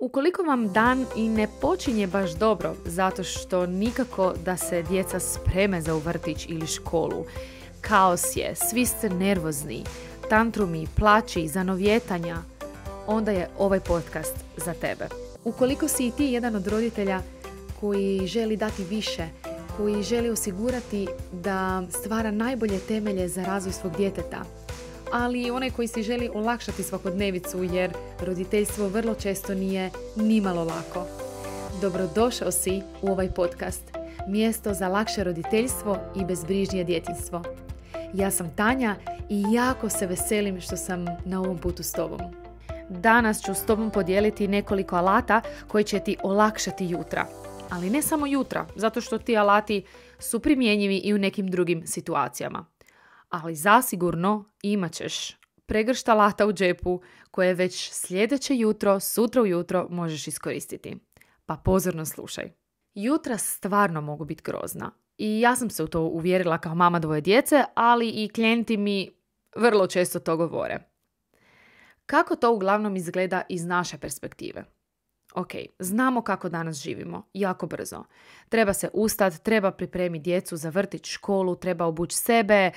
Ukoliko vam dan i ne počinje baš dobro, zato što nikako da se djeca spreme za vrtić ili školu, kaos je, svi ste nervozni, tantrumi, plaći, zanovjetanja, onda je ovaj podcast za tebe. Ukoliko si i ti jedan od roditelja koji želi dati više, koji želi osigurati da stvara najbolje temelje za razvoj svog djeteta, ali i onaj koji si želi olakšati svakodnevicu jer roditeljstvo vrlo često nije nimalo lako. Dobrodošao si u ovaj podcast, mjesto za lakše roditeljstvo i bezbrižnije djetinstvo. Ja sam Tanja i jako se veselim što sam na ovom putu s tobom. Danas ću s tobom podijeliti nekoliko alata koji će ti olakšati jutra. Ali ne samo jutra, zato što ti alati su primjenjivi i u nekim drugim situacijama ali zasigurno imat ćeš pregršta lata u džepu koje već sljedeće jutro, sutra ujutro možeš iskoristiti. Pa pozorno slušaj. Jutra stvarno mogu biti grozna. I ja sam se u to uvjerila kao mama dvoje djece, ali i klijenti mi vrlo često to govore. Kako to uglavnom izgleda iz naše perspektive? ok, znamo kako danas živimo, jako brzo. Treba se ustat, treba pripremiti djecu za vrtić, školu, treba obući sebe,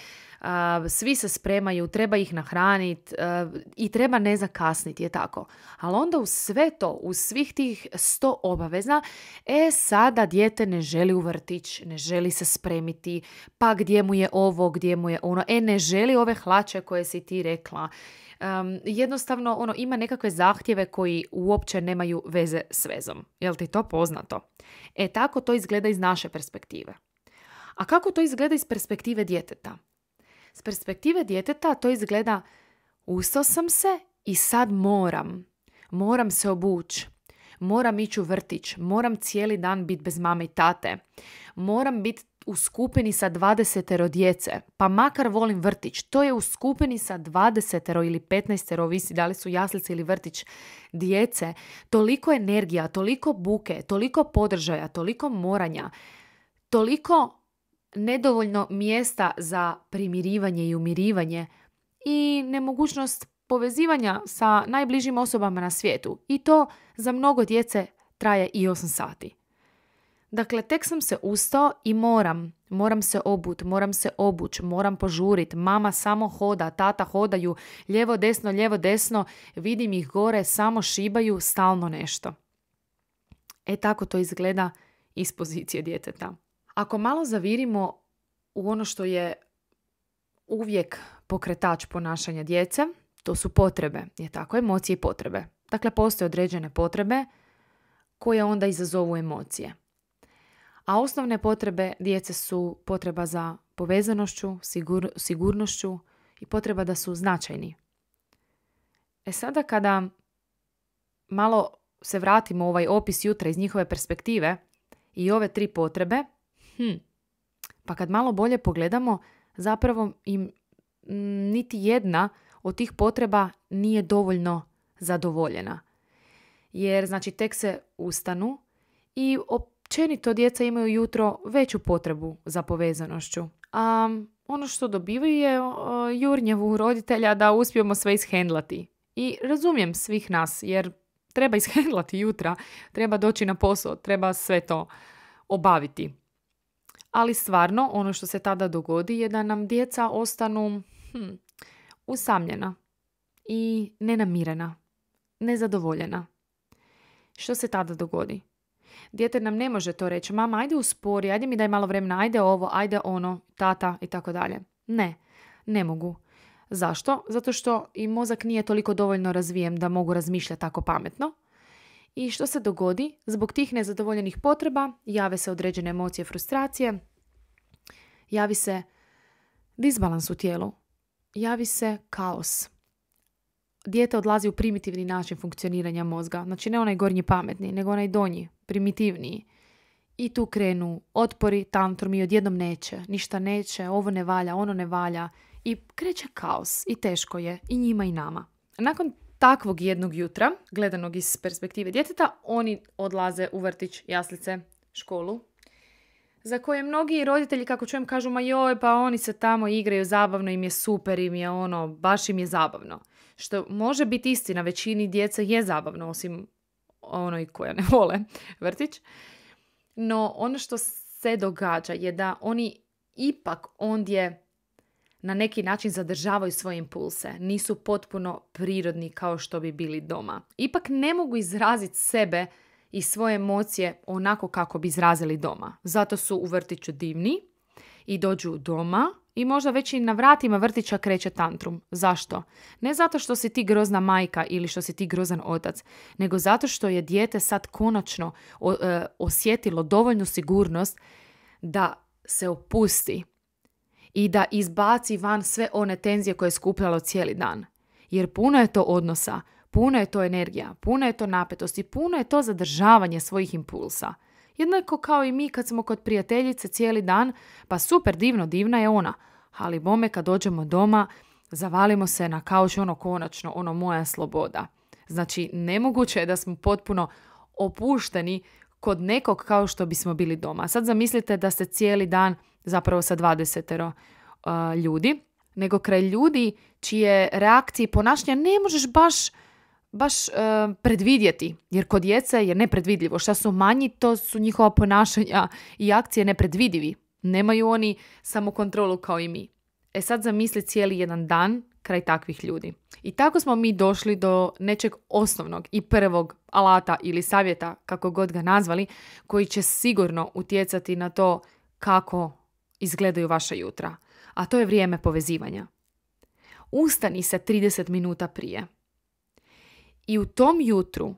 svi se spremaju, treba ih nahraniti i treba ne zakasniti, je tako. Ali onda u sve to, u svih tih sto obaveza, e sada dijete ne želi u vrtić, ne želi se spremiti, pa gdje mu je ovo, gdje mu je ono, e ne želi ove hlače koje si ti rekla, um, jednostavno ono ima nekakve zahtjeve koji uopće nemaju veze s vezom. Jel ti to poznato? E tako to izgleda iz naše perspektive. A kako to izgleda iz perspektive djeteta? S perspektive djeteta to izgleda ustao sam se i sad moram. Moram se obući. Moram ići u vrtić, moram cijeli dan biti bez mame i tate, moram biti u skupini sa 20 djece, pa makar volim vrtić, to je u skupini sa 20 ili 15, ovisi da li su jaslice ili vrtić djece, toliko energija, toliko buke, toliko podržaja, toliko moranja, toliko nedovoljno mjesta za primirivanje i umirivanje i nemogućnost povezivanja sa najbližim osobama na svijetu. I to za mnogo djece traje i 8 sati. Dakle, tek sam se ustao i moram. Moram se obut, moram se obuć, moram požurit. Mama samo hoda, tata hodaju, lijevo desno, lijevo desno, vidim ih gore, samo šibaju, stalno nešto. E tako to izgleda iz pozicije djeteta. Ako malo zavirimo u ono što je uvijek pokretač ponašanja djece, to su potrebe, je tako, emocije i potrebe. Dakle, postoje određene potrebe koje onda izazovu emocije a osnovne potrebe djece su potreba za povezanošću, sigurnošću i potreba da su značajni. E sada kada malo se vratimo u ovaj opis jutra iz njihove perspektive i ove tri potrebe, hm, pa kad malo bolje pogledamo, zapravo im niti jedna od tih potreba nije dovoljno zadovoljena. Jer znači tek se ustanu i op- općenito djeca imaju jutro veću potrebu za povezanošću. A ono što dobivaju je jurnjevu roditelja da uspijemo sve ishendlati. I razumijem svih nas, jer treba ishendlati jutra, treba doći na posao, treba sve to obaviti. Ali stvarno, ono što se tada dogodi je da nam djeca ostanu hm, usamljena i nenamirena, nezadovoljena. Što se tada dogodi? Dijete nam ne može to reći, mama ajde uspori, ajde mi daj malo vremena, ajde ovo, ajde ono, tata i tako dalje. Ne, ne mogu. Zašto? Zato što i mozak nije toliko dovoljno razvijen da mogu razmišljati tako pametno. I što se dogodi? Zbog tih nezadovoljenih potreba jave se određene emocije frustracije, javi se disbalans u tijelu, javi se kaos dijete odlazi u primitivni način funkcioniranja mozga. Znači ne onaj gornji pametni, nego onaj donji, primitivniji. I tu krenu otpori, tantrum odjednom neće, ništa neće, ovo ne valja, ono ne valja. I kreće kaos i teško je i njima i nama. Nakon takvog jednog jutra, gledanog iz perspektive djeteta, oni odlaze u vrtić, jaslice, školu, za koje mnogi roditelji, kako čujem, kažu ma joj, pa oni se tamo igraju, zabavno im je super, im je ono, baš im je zabavno. Što može biti istina, većini djece je zabavno, osim onoj koja ne vole vrtić. No ono što se događa je da oni ipak ondje na neki način zadržavaju svoje impulse, nisu potpuno prirodni kao što bi bili doma. Ipak ne mogu izraziti sebe i svoje emocije onako kako bi izrazili doma. Zato su u vrtiću divni i dođu doma i možda već i na vratima vrtića kreće tantrum. Zašto? Ne zato što si ti grozna majka ili što si ti grozan otac, nego zato što je dijete sad konačno e, osjetilo dovoljnu sigurnost da se opusti i da izbaci van sve one tenzije koje je skupljalo cijeli dan. Jer puno je to odnosa, puno je to energija, puno je to napetosti, puno je to zadržavanje svojih impulsa. Jednako kao i mi kad smo kod prijateljice cijeli dan, pa super divno, divna je ona. Ali bome kad dođemo doma, zavalimo se na kauč ono konačno, ono moja sloboda. Znači, nemoguće je da smo potpuno opušteni kod nekog kao što bismo bili doma. Sad zamislite da ste cijeli dan zapravo sa dvadesetero eh, ljudi, nego kraj ljudi čije reakcije i ponašanja ne možeš baš baš e, predvidjeti, jer kod djece je nepredvidljivo. Šta su manji, to su njihova ponašanja i akcije nepredvidivi. Nemaju oni samo kontrolu kao i mi. E sad zamisli cijeli jedan dan kraj takvih ljudi. I tako smo mi došli do nečeg osnovnog i prvog alata ili savjeta, kako god ga nazvali, koji će sigurno utjecati na to kako izgledaju vaša jutra. A to je vrijeme povezivanja. Ustani se 30 minuta prije i u tom jutru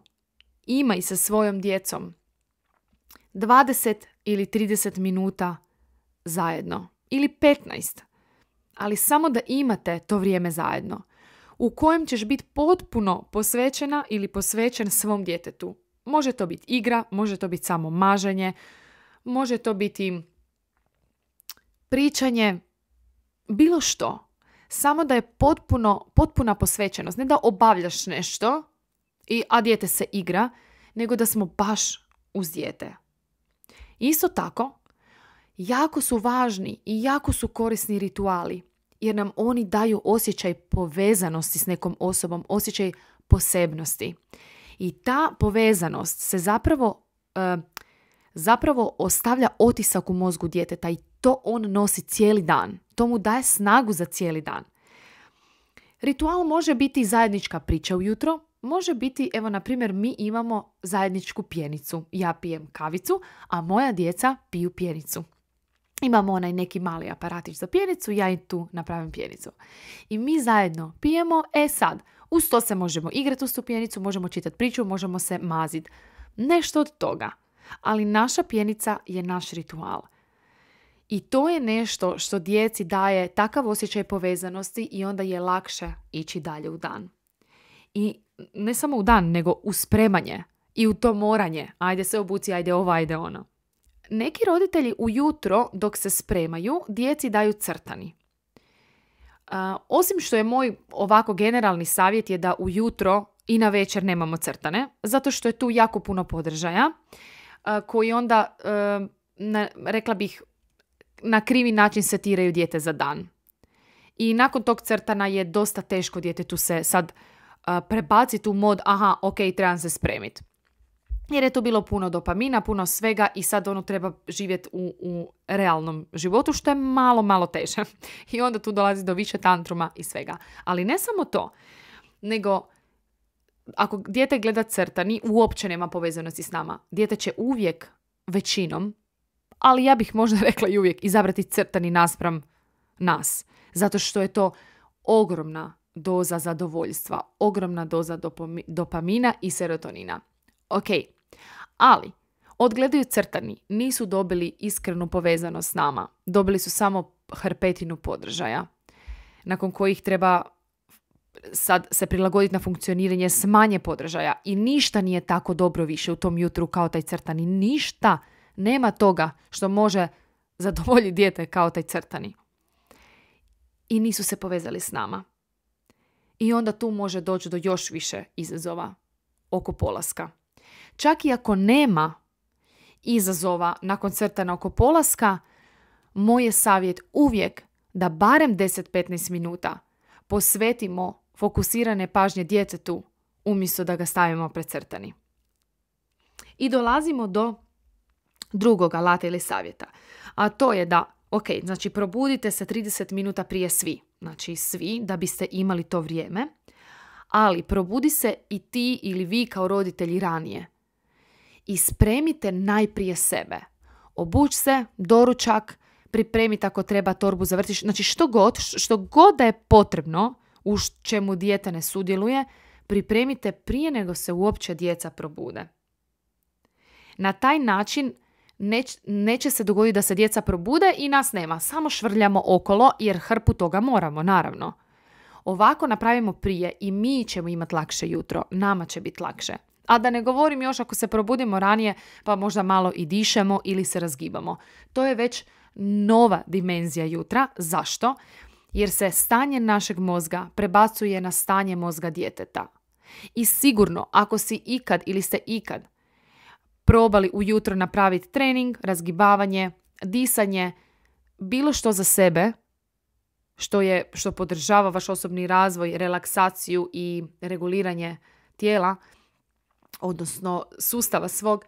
imaj sa svojom djecom 20 ili 30 minuta zajedno ili 15, ali samo da imate to vrijeme zajedno u kojem ćeš biti potpuno posvećena ili posvećen svom djetetu. Može to biti igra, može to biti samo maženje, može to biti pričanje, bilo što. Samo da je potpuno, potpuna posvećenost. Ne da obavljaš nešto, i a dijete se igra, nego da smo baš uz dijete. Isto tako, jako su važni i jako su korisni rituali, jer nam oni daju osjećaj povezanosti s nekom osobom, osjećaj posebnosti. I ta povezanost se zapravo, e, zapravo ostavlja otisak u mozgu djeteta i to on nosi cijeli dan. To mu daje snagu za cijeli dan. Ritual može biti zajednička priča ujutro, može biti, evo na primjer, mi imamo zajedničku pjenicu. Ja pijem kavicu, a moja djeca piju pjenicu. Imamo onaj neki mali aparatić za pjenicu, ja i tu napravim pjenicu. I mi zajedno pijemo, e sad, uz to se možemo igrati uz tu pjenicu, možemo čitati priču, možemo se maziti. Nešto od toga. Ali naša pjenica je naš ritual. I to je nešto što djeci daje takav osjećaj povezanosti i onda je lakše ići dalje u dan. I ne samo u dan, nego u spremanje i u to moranje. Ajde se obuci, ajde ovo, ajde ono. Neki roditelji ujutro dok se spremaju, djeci daju crtani. osim što je moj ovako generalni savjet je da ujutro i na večer nemamo crtane, zato što je tu jako puno podržaja koji onda, e, na, rekla bih, na krivi način setiraju dijete za dan. I nakon tog crtana je dosta teško djetetu se sad prebaciti u mod aha, ok, trebam se spremiti. Jer je tu bilo puno dopamina, puno svega i sad ono treba živjeti u, u realnom životu što je malo, malo teže. I onda tu dolazi do više tantruma i svega. Ali ne samo to, nego ako dijete gleda crtani, uopće nema povezanosti s nama. Dijete će uvijek većinom, ali ja bih možda rekla i uvijek, izabrati crtani naspram nas. Zato što je to ogromna doza zadovoljstva, ogromna doza dopamina i serotonina. Ok, ali odgledaju crtani nisu dobili iskrenu povezanost s nama, dobili su samo hrpetinu podržaja, nakon kojih treba sad se prilagoditi na funkcioniranje s manje podržaja i ništa nije tako dobro više u tom jutru kao taj crtani. Ništa nema toga što može zadovoljiti dijete kao taj crtani. I nisu se povezali s nama i onda tu može doći do još više izazova oko polaska. Čak i ako nema izazova nakon na oko polaska, moj je savjet uvijek da barem 10-15 minuta posvetimo fokusirane pažnje djetetu umjesto da ga stavimo crtani. I dolazimo do drugog alata ili savjeta, a to je da Ok, znači probudite se 30 minuta prije svi, znači svi, da biste imali to vrijeme, ali probudi se i ti ili vi kao roditelji ranije. I spremite najprije sebe. Obuć se, doručak, pripremite ako treba torbu za vrtić. Znači što god, što god da je potrebno, u čemu dijete ne sudjeluje, pripremite prije nego se uopće djeca probude. Na taj način Neć, neće se dogoditi da se djeca probude i nas nema. Samo švrljamo okolo jer hrpu toga moramo, naravno. Ovako napravimo prije i mi ćemo imati lakše jutro. Nama će biti lakše. A da ne govorim još ako se probudimo ranije, pa možda malo i dišemo ili se razgibamo. To je već nova dimenzija jutra. Zašto? Jer se stanje našeg mozga prebacuje na stanje mozga djeteta. I sigurno, ako si ikad ili ste ikad probali ujutro napraviti trening, razgibavanje, disanje, bilo što za sebe, što, je, što podržava vaš osobni razvoj, relaksaciju i reguliranje tijela, odnosno sustava svog,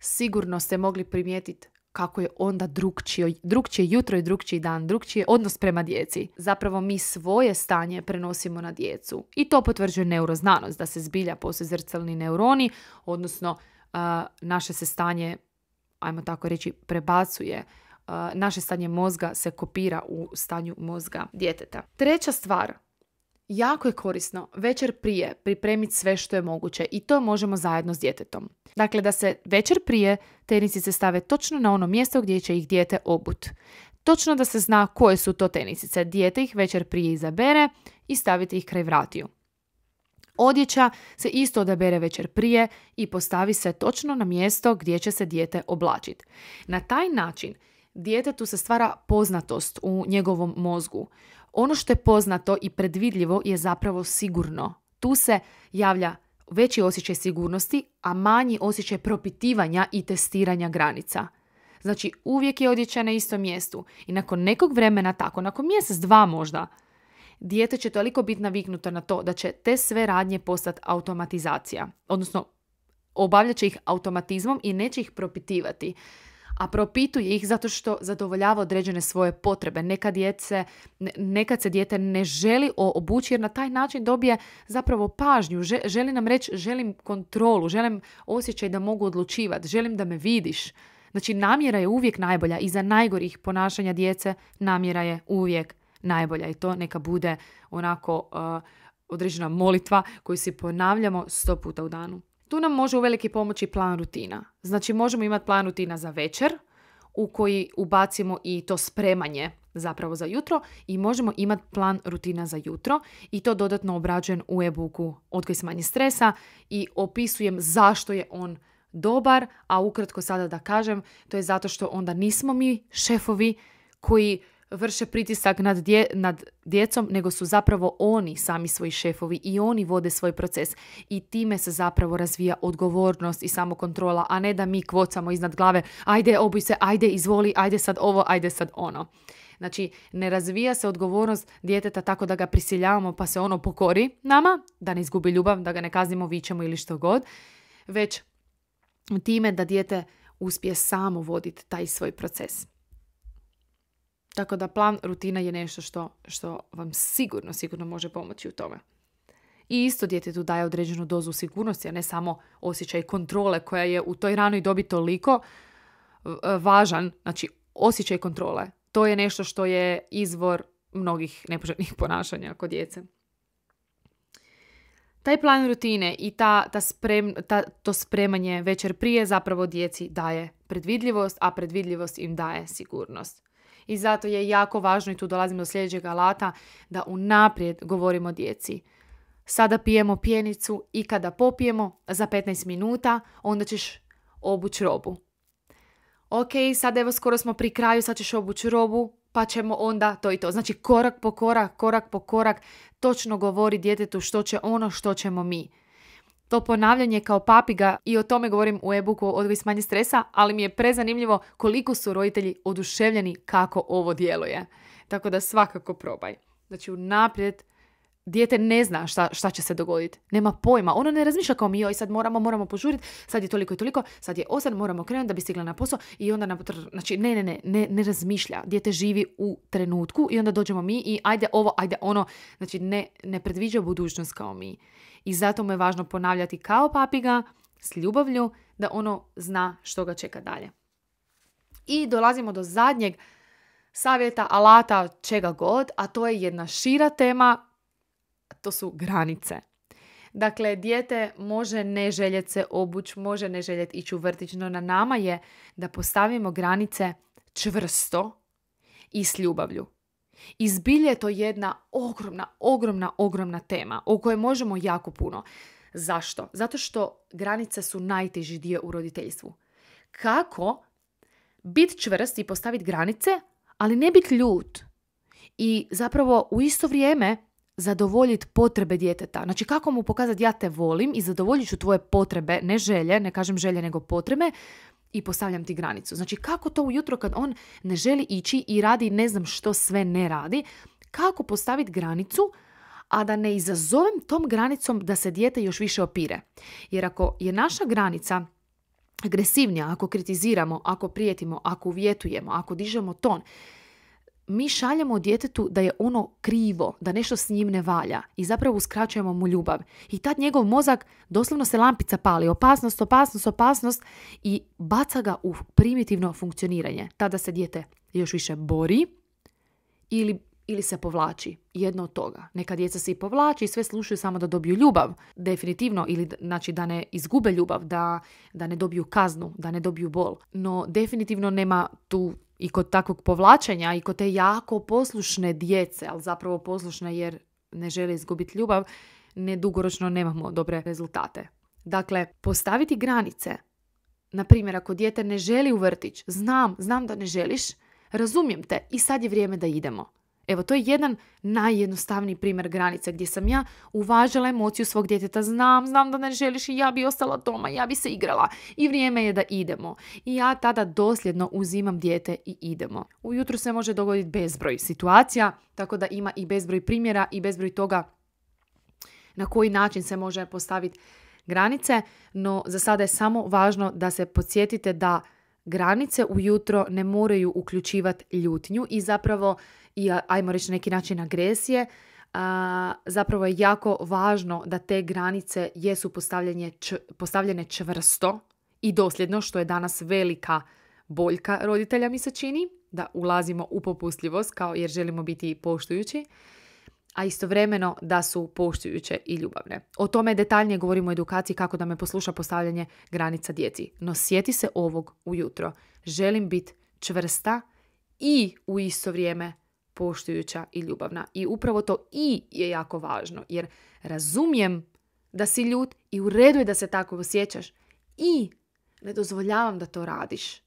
sigurno ste mogli primijetiti kako je onda drugčije, drugčije jutro i drugčiji dan, drugčije odnos prema djeci. Zapravo mi svoje stanje prenosimo na djecu i to potvrđuje neuroznanost, da se zbilja poslije zrcalni neuroni, odnosno naše se stanje, ajmo tako reći, prebacuje naše stanje mozga se kopira u stanju mozga djeteta. Treća stvar, jako je korisno večer prije pripremiti sve što je moguće i to možemo zajedno s djetetom. Dakle, da se večer prije tenisice stave točno na ono mjesto gdje će ih dijete obut. Točno da se zna koje su to tenisice. Dijete ih večer prije izabere i stavite ih kraj vratiju. Odjeća se isto odabere večer prije i postavi se točno na mjesto gdje će se dijete oblačiti. Na taj način djetetu se stvara poznatost u njegovom mozgu. Ono što je poznato i predvidljivo je zapravo sigurno. Tu se javlja veći osjećaj sigurnosti, a manji osjećaj propitivanja i testiranja granica. Znači, uvijek je odjeća na istom mjestu i nakon nekog vremena, tako, nakon mjesec, dva možda, dijete će toliko biti naviknuto na to da će te sve radnje postati automatizacija. Odnosno, obavljat će ih automatizmom i neće ih propitivati. A propituje ih zato što zadovoljava određene svoje potrebe. Neka djece, nekad se dijete ne želi obući jer na taj način dobije zapravo pažnju. Želi nam reći želim kontrolu, želim osjećaj da mogu odlučivati, želim da me vidiš. Znači namjera je uvijek najbolja i za najgorih ponašanja djece namjera je uvijek najbolja i to neka bude onako uh, određena molitva koju si ponavljamo sto puta u danu. Tu nam može veliki pomoći plan rutina. Znači možemo imati plan rutina za večer u koji ubacimo i to spremanje zapravo za jutro i možemo imati plan rutina za jutro i to dodatno obrađujem u e-booku se smanji stresa i opisujem zašto je on dobar, a ukratko sada da kažem, to je zato što onda nismo mi šefovi koji vrše pritisak nad, nad djecom, nego su zapravo oni sami svoji šefovi i oni vode svoj proces i time se zapravo razvija odgovornost i samokontrola, a ne da mi kvocamo iznad glave, ajde obuj se, ajde izvoli, ajde sad ovo, ajde sad ono. Znači, ne razvija se odgovornost djeteta tako da ga prisiljavamo pa se ono pokori nama, da ne izgubi ljubav, da ga ne kaznimo, vićemo ili što god, već time da dijete uspije samo voditi taj svoj proces. Tako da plan rutina je nešto što, što vam sigurno, sigurno može pomoći u tome. I isto djetetu daje određenu dozu sigurnosti, a ne samo osjećaj kontrole koja je u toj ranoj dobi toliko e, važan, znači osjećaj kontrole. To je nešto što je izvor mnogih nepoželjnih ponašanja kod djece. Taj plan rutine i ta, ta ta, to spremanje večer prije zapravo djeci daje predvidljivost, a predvidljivost im daje sigurnost i zato je jako važno i tu dolazimo do sljedećeg alata da unaprijed govorimo djeci. Sada pijemo pjenicu i kada popijemo za 15 minuta onda ćeš obući robu. Ok, sad evo skoro smo pri kraju, sad ćeš obući robu, pa ćemo onda to i to. Znači korak po korak, korak po korak, točno govori djetetu što će ono, što ćemo mi to ponavljanje kao papiga i o tome govorim u e-booku Odgoj smanje stresa, ali mi je prezanimljivo koliko su roditelji oduševljeni kako ovo djeluje. Tako da svakako probaj. Znači, unaprijed dijete ne zna šta, šta će se dogoditi. Nema pojma. Ono ne razmišlja kao mi, joj, sad moramo, moramo požuriti, sad je toliko i toliko, sad je osad. moramo krenuti da bi stigla na posao i onda Znači, ne, ne, ne, ne, ne razmišlja. Dijete živi u trenutku i onda dođemo mi i ajde ovo, ajde ono. Znači, ne, ne predviđa budućnost kao mi. I zato mu je važno ponavljati kao papiga, s ljubavlju, da ono zna što ga čeka dalje. I dolazimo do zadnjeg savjeta, alata, čega god, a to je jedna šira tema to su granice. Dakle, dijete može ne željeti se obuć, može ne željeti ići u vrtić, no na nama je da postavimo granice čvrsto i s ljubavlju. Izbilje je to jedna ogromna, ogromna, ogromna tema o kojoj možemo jako puno. Zašto? Zato što granice su najteži dio u roditeljstvu. Kako biti čvrst i postaviti granice, ali ne biti ljut. I zapravo u isto vrijeme zadovoljiti potrebe djeteta. Znači kako mu pokazati ja te volim i zadovoljit ću tvoje potrebe, ne želje, ne kažem želje nego potrebe i postavljam ti granicu. Znači kako to ujutro kad on ne želi ići i radi ne znam što sve ne radi, kako postaviti granicu a da ne izazovem tom granicom da se dijete još više opire. Jer ako je naša granica agresivnija, ako kritiziramo, ako prijetimo, ako uvjetujemo, ako dižemo ton, mi šaljemo djetetu da je ono krivo, da nešto s njim ne valja i zapravo uskraćujemo mu ljubav. I tad njegov mozak doslovno se lampica pali, opasnost, opasnost, opasnost i baca ga u primitivno funkcioniranje. Tada se dijete još više bori ili, ili se povlači, jedno od toga. Neka djeca se i povlači i sve slušaju samo da dobiju ljubav, definitivno, ili znači da ne izgube ljubav, da, da ne dobiju kaznu, da ne dobiju bol. No definitivno nema tu i kod takvog povlačenja i kod te jako poslušne djece, ali zapravo poslušne jer ne želi izgubiti ljubav, ne dugoročno nemamo dobre rezultate. Dakle, postaviti granice. Na primjer, ako dijete ne želi u vrtić, znam, znam da ne želiš, razumijem te i sad je vrijeme da idemo. Evo, to je jedan najjednostavniji primjer granice gdje sam ja uvažila emociju svog djeteta. Znam, znam da ne želiš i ja bi ostala doma, ja bi se igrala i vrijeme je da idemo. I ja tada dosljedno uzimam dijete i idemo. Ujutro se može dogoditi bezbroj situacija, tako da ima i bezbroj primjera i bezbroj toga na koji način se može postaviti granice, no za sada je samo važno da se podsjetite da granice ujutro ne moraju uključivati ljutnju i zapravo i ajmo reći neki način agresije, a, zapravo je jako važno da te granice jesu postavljene čvrsto i dosljedno, što je danas velika boljka roditelja mi se čini, da ulazimo u popustljivost kao jer želimo biti poštujući, a istovremeno da su poštujuće i ljubavne. O tome detaljnije govorimo u edukaciji kako da me posluša postavljanje granica djeci. No sjeti se ovog ujutro. Želim biti čvrsta i u isto vrijeme poštujuća i ljubavna. I upravo to i je jako važno, jer razumijem da si ljut i u redu je da se tako osjećaš i ne dozvoljavam da to radiš.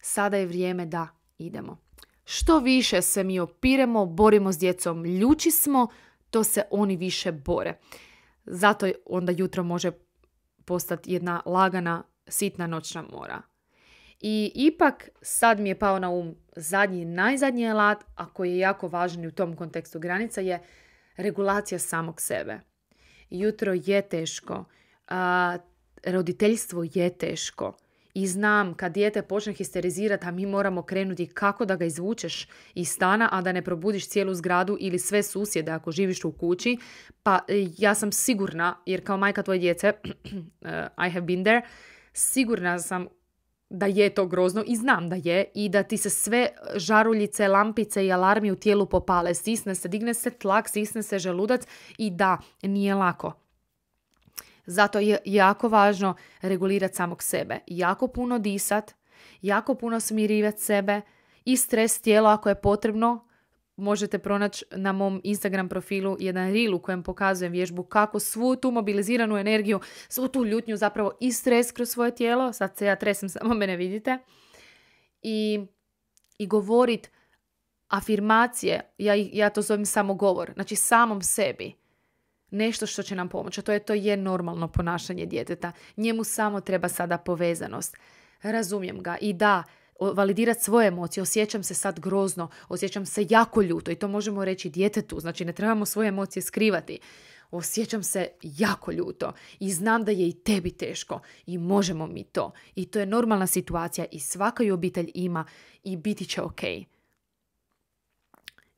Sada je vrijeme da idemo. Što više se mi opiremo, borimo s djecom, ljuči smo, to se oni više bore. Zato onda jutro može postati jedna lagana, sitna noćna mora. I ipak sad mi je pao na um zadnji, najzadnji alat, a koji je jako važan u tom kontekstu granica je regulacija samog sebe. Jutro je teško, a, roditeljstvo je teško. I znam kad dijete počne histerizirati, a mi moramo krenuti kako da ga izvučeš iz stana, a da ne probudiš cijelu zgradu ili sve susjede ako živiš u kući. Pa e, ja sam sigurna, jer kao majka tvoje djece, e, I have been there, sigurna sam da je to grozno i znam da je i da ti se sve žaruljice, lampice i alarmi u tijelu popale. Sisne se, digne se tlak, sisne se želudac i da, nije lako. Zato je jako važno regulirati samog sebe. Jako puno disat, jako puno smirivati sebe i stres tijela ako je potrebno, možete pronaći na mom Instagram profilu jedan reel u kojem pokazujem vježbu kako svu tu mobiliziranu energiju, svu tu ljutnju zapravo i stres kroz svoje tijelo, sad se ja tresem, samo mene vidite, i, i govorit afirmacije, ja, ja to zovem govor, znači samom sebi, nešto što će nam pomoći, a to je to je normalno ponašanje djeteta. Njemu samo treba sada povezanost. Razumijem ga i da, validirati svoje emocije. Osjećam se sad grozno, osjećam se jako ljuto i to možemo reći djetetu. Znači ne trebamo svoje emocije skrivati. Osjećam se jako ljuto i znam da je i tebi teško i možemo mi to. I to je normalna situacija i svaka ju obitelj ima i biti će ok.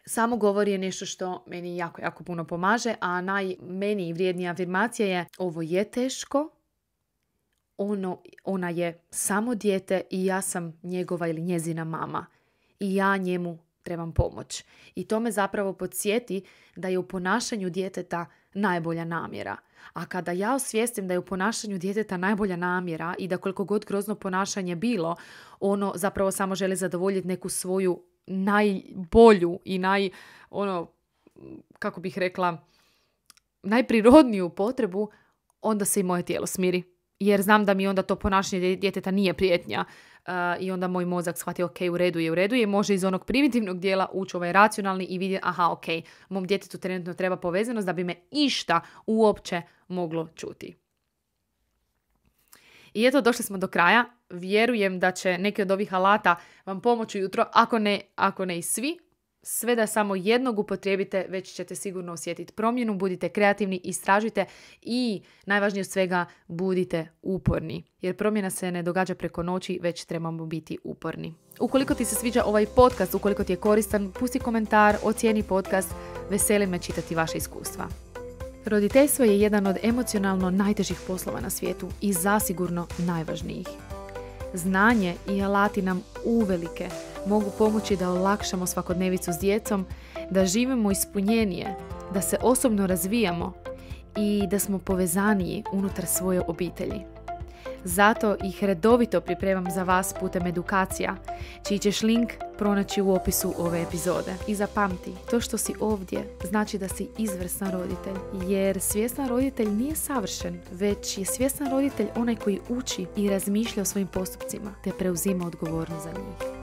Samo govor je nešto što meni jako, jako puno pomaže, a najmeni vrijednija afirmacija je ovo je teško, ono, ona je samo dijete i ja sam njegova ili njezina mama i ja njemu trebam pomoć. I to me zapravo podsjeti da je u ponašanju djeteta najbolja namjera. A kada ja osvijestim da je u ponašanju djeteta najbolja namjera i da koliko god grozno ponašanje bilo, ono zapravo samo želi zadovoljiti neku svoju najbolju i naj, ono, kako bih rekla, najprirodniju potrebu, onda se i moje tijelo smiri jer znam da mi onda to ponašanje djeteta nije prijetnja uh, i onda moj mozak shvati ok, u redu je, u redu je, može iz onog primitivnog dijela ući ovaj racionalni i vidjeti aha, ok, mom djetetu trenutno treba povezanost da bi me išta uopće moglo čuti. I eto, došli smo do kraja. Vjerujem da će neki od ovih alata vam pomoći jutro, ako ne, ako ne i svi, sve da samo jednog upotrijebite, već ćete sigurno osjetiti promjenu, budite kreativni, istražite i najvažnije od svega budite uporni. Jer promjena se ne događa preko noći, već trebamo biti uporni. Ukoliko ti se sviđa ovaj podcast, ukoliko ti je koristan, pusti komentar, ocijeni podcast, veseli me čitati vaše iskustva. Roditeljstvo je jedan od emocionalno najtežih poslova na svijetu i zasigurno najvažnijih. Znanje i alati nam uvelike mogu pomoći da olakšamo svakodnevicu s djecom, da živimo ispunjenije, da se osobno razvijamo i da smo povezaniji unutar svoje obitelji. Zato ih redovito pripremam za vas putem edukacija, čiji ćeš link pronaći u opisu ove epizode. I zapamti, to što si ovdje znači da si izvrsna roditelj, jer svjestan roditelj nije savršen, već je svjestan roditelj onaj koji uči i razmišlja o svojim postupcima, te preuzima odgovornost za njih.